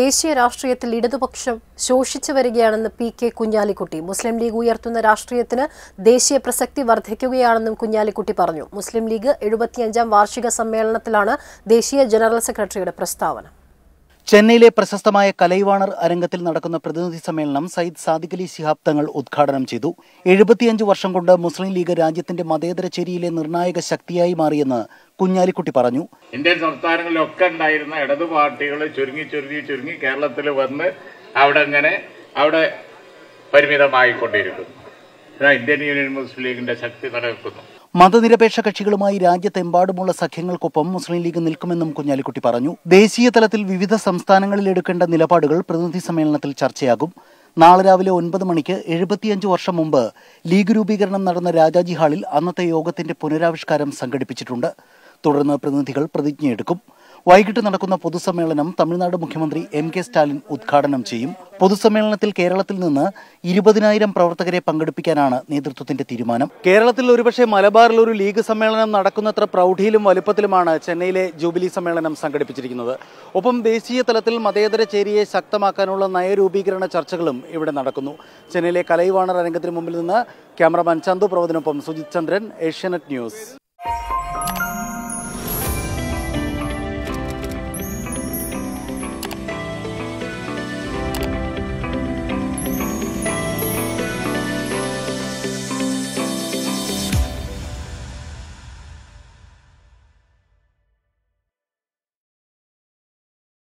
ദേശീയ രാഷ്ട്രീയത്തിൽ ഇടതുപക്ഷം ശോഷിച്ചു വരികയാണെന്ന് പി കെ കുഞ്ഞാലിക്കുട്ടി മുസ്ലിം ലീഗ് ഉയർത്തുന്ന രാഷ്ട്രീയത്തിന് ദേശീയ പ്രസക്തി വർദ്ധിക്കുകയാണെന്നും കുഞ്ഞാലിക്കുട്ടി പറഞ്ഞു മുസ്ലിം ലീഗ് എഴുപത്തിയഞ്ചാം വാർഷിക സമ്മേളനത്തിലാണ് ദേശീയ ജനറൽ സെക്രട്ടറിയുടെ പ്രസ്താവന ചെന്നൈയിലെ പ്രശസ്തമായ കലൈവാണർ അരംഗത്തിൽ നടക്കുന്ന പ്രതിനിധി സമ്മേളനം സയ്യിദ് സാദിഖ് അലി ശിഹാബ് തങ്ങൾ ഉദ്ഘാടനം ചെയ്തു എഴുപത്തിയഞ്ച് വർഷം കൊണ്ട് മുസ്ലിം ലീഗ് രാജ്യത്തിന്റെ മതേതര ചേരിയിലെ നിർണായക ശക്തിയായി മാറിയെന്ന് കുഞ്ഞാലിക്കുട്ടി പറഞ്ഞു ഇന്ത്യൻ സംസ്ഥാനങ്ങളിലൊക്കെ ഉണ്ടായിരുന്ന ഇടതു പാർട്ടികൾ ചുരുങ്ങി ചുരുങ്ങി ചുരുങ്ങി കേരളത്തിൽ വന്ന് അവിടെ അങ്ങനെ അവിടെ പരിമിതമായിക്കൊണ്ടിരിക്കുന്നു ഇന്ത്യൻ യൂണിയൻ മുസ്ലിം ലീഗിന്റെ ശക്തി നിലനിൽക്കുന്നു മതനിരപേക്ഷ കക്ഷികളുമായി രാജ്യത്തെമ്പാടുമുള്ള സഖ്യങ്ങൾക്കൊപ്പം മുസ്ലിം ലീഗ് നിൽക്കുമെന്നും കുഞ്ഞാലിക്കുട്ടി പറഞ്ഞു ദേശീയ തലത്തിൽ വിവിധ സംസ്ഥാനങ്ങളിൽ എടുക്കേണ്ട നിലപാടുകൾ പ്രതിനിധി സമ്മേളനത്തിൽ ചർച്ചയാകും നാളെ രാവിലെ ഒൻപത് മണിക്ക് എഴുപത്തിയഞ്ച് വർഷം മുമ്പ് ലീഗ് രൂപീകരണം നടന്ന രാജാജി ഹാളിൽ അന്നത്തെ യോഗത്തിന്റെ പുനരാവിഷ്കാരം സംഘടിപ്പിച്ചിട്ടുണ്ട് തുടർന്ന് പ്രതിനിധികൾ പ്രതിജ്ഞയെടുക്കും വൈകിട്ട് നടക്കുന്ന പൊതുസമ്മേളനം തമിഴ്നാട് മുഖ്യമന്ത്രി എം കെ സ്റ്റാലിൻ ഉദ്ഘാടനം ചെയ്യും പൊതുസമ്മേളനത്തിൽ കേരളത്തിൽ നിന്ന് ഇരുപതിനായിരം പ്രവർത്തകരെ പങ്കെടുപ്പിക്കാനാണ് നേതൃത്വത്തിന്റെ തീരുമാനം കേരളത്തിൽ ഒരുപക്ഷെ മലബാറിൽ ഒരു ലീഗ് സമ്മേളനം നടക്കുന്നത്ര പ്രൗഢിയിലും വലുപ്പത്തിലുമാണ് ചെന്നൈയിലെ ജൂബിലി സമ്മേളനം സംഘടിപ്പിച്ചിരിക്കുന്നത് ഒപ്പം ദേശീയ തലത്തിൽ മതേതര ചേരിയെ ശക്തമാക്കാനുള്ള നയരൂപീകരണ ചർച്ചകളും ഇവിടെ നടക്കുന്നു ചെന്നൈയിലെ കലൈവാണർ അരംഗത്തിന് മുമ്പിൽ നിന്ന് ക്യാമറമാൻ ചന്തു പ്രവചനൊപ്പം സുജിത് ചന്ദ്രൻ ഏഷ്യാനെറ്റ് ന്യൂസ്